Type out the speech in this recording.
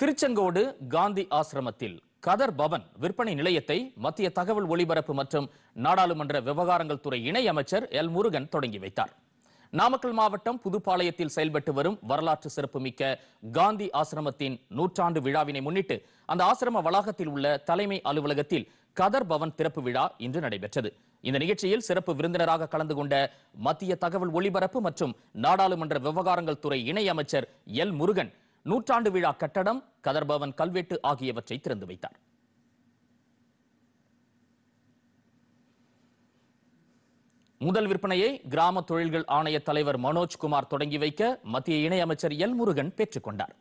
திருச்செங்கோடு காந்தி ஆசிரமத்தில் கதர் பவன் விற்பனை நிலையத்தை மத்திய தகவல் ஒலிபரப்பு மற்றும் நாடாளுமன்ற விவகாரங்கள் துறை இணையமைச்சர் எல் முருகன் தொடங்கி வைத்தார் நாமக்கல் மாவட்டம் புதுப்பாளையத்தில் செயல்பட்டு வரும் வரலாற்று சிறப்புமிக்க காந்தி ஆசிரமத்தின் நூற்றாண்டு விழாவினை முன்னிட்டு அந்த ஆசிரம வளாகத்தில் உள்ள தலைமை அலுவலகத்தில் கதர் பவன் திறப்பு விழா இன்று நடைபெற்றது இந்த நிகழ்ச்சியில் சிறப்பு விருந்தினராக கலந்து கொண்ட மத்திய தகவல் ஒலிபரப்பு மற்றும் நாடாளுமன்ற விவகாரங்கள் துறை இணையமைச்சர் எல் முருகன் நூற்றாண்டு விழா கட்டடம் கதர்பவன் கல்வெட்டு ஆகியவற்றை திறந்து வைத்தார் முதல் விற்பனையை கிராம தொழில்கள் ஆணைய தலைவர் மனோஜ்குமார் தொடங்கி வைக்க மத்திய இணையமைச்சர் எல் முருகன் கொண்டார்